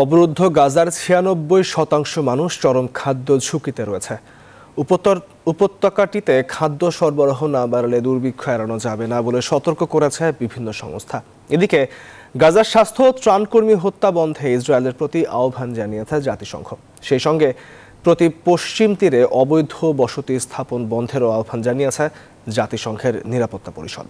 অবরুদ্ধ গাজার ছিয়ানব্বই শতাংশ মানুষ চরম খাদ্য ঝুঁকিতে রয়েছে উপতর উপত্যকাটিতে খাদ্য সরবরাহ না বাড়ালে দুর্ভিক্ষ এড়ানো যাবে না বলে সতর্ক করেছে বিভিন্ন সংস্থা এদিকে গাজার স্বাস্থ্য ত্রাণকর্মী হত্যা বন্ধে ইসরায়েলের প্রতি আহ্বান জানিয়েছে জাতিসংঘ সেই সঙ্গে প্রতি পশ্চিম তীরে অবৈধ বসতি স্থাপন বন্ধেরও আহ্বান জানিয়েছে জাতিসংঘের নিরাপত্তা পরিষদ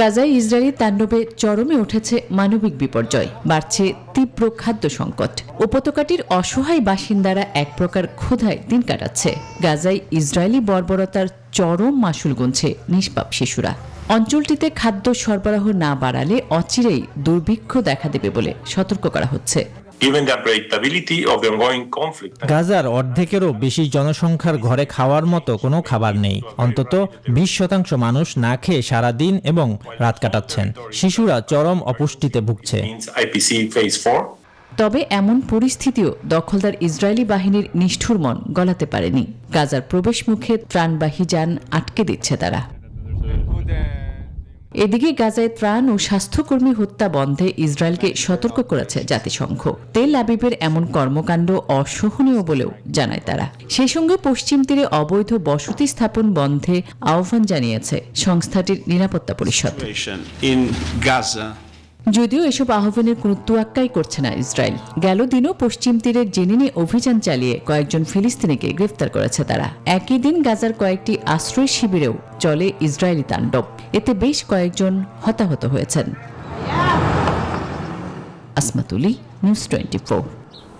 গাজায় ইসরায়েলি তাণ্ডবে চরমে উঠেছে মানবিক বিপর্যয় বাড়ছে তীব্র খাদ্য সংকট উপত্যকাটির অসহায় বাসিন্দারা এক প্রকার ক্ষুধায় দিন কাটাচ্ছে গাজায় ইসরায়েলি বর্বরতার চরম মাসুল গুনছে নিষ্পাপ শিশুরা অঞ্চলটিতে খাদ্য সরবরাহ না বাড়ালে অচিরেই দুর্ভিক্ষ দেখা দেবে বলে সতর্ক করা হচ্ছে গাজার অর্ধেকেরও বেশি জনসংখ্যার ঘরে খাওয়ার মতো কোনো খাবার নেই অন্তত বিশ শতাংশ মানুষ না খেয়ে সারা দিন এবং রাত কাটাচ্ছেন শিশুরা চরম অপুষ্টিতে ভুগছে তবে এমন পরিস্থিতিও দখলদার ইসরায়েলি বাহিনীর নিষ্ঠুর মন গলাতে পারেনি গাজার প্রবেশ মুখে ত্রাণবাহী যান আটকে দিচ্ছে তারা এদিকে গাজায় ত্রাণ ও স্বাস্থ্যকর্মী হত্যা বন্ধে ইসরায়েলকে সতর্ক করেছে জাতিসংঘ তেল আবিবের এমন কর্মকাণ্ড অসহনীয় বলেও জানায় তারা সেই সঙ্গে পশ্চিম তীরে অবৈধ বসতি স্থাপন বন্ধে আহ্বান জানিয়েছে সংস্থাটির নিরাপত্তা পরিষদ যদিও এসব আহ্বানের কোনো তুয়াক্কাই করছে না ইসরায়েল গেল দিনও পশ্চিম তীরের জেনিনে অভিযান চালিয়ে কয়েকজন ফিলিস্তিনিকে গ্রেফতার করেছে তারা একই দিন গাজার কয়েকটি আশ্রয় শিবিরেও চলে ইসরায়েলি তাণ্ডব এতে বেশ কয়েকজন হতাহত হয়েছেন আসমাতুলি নিউজ টোয়েন্টি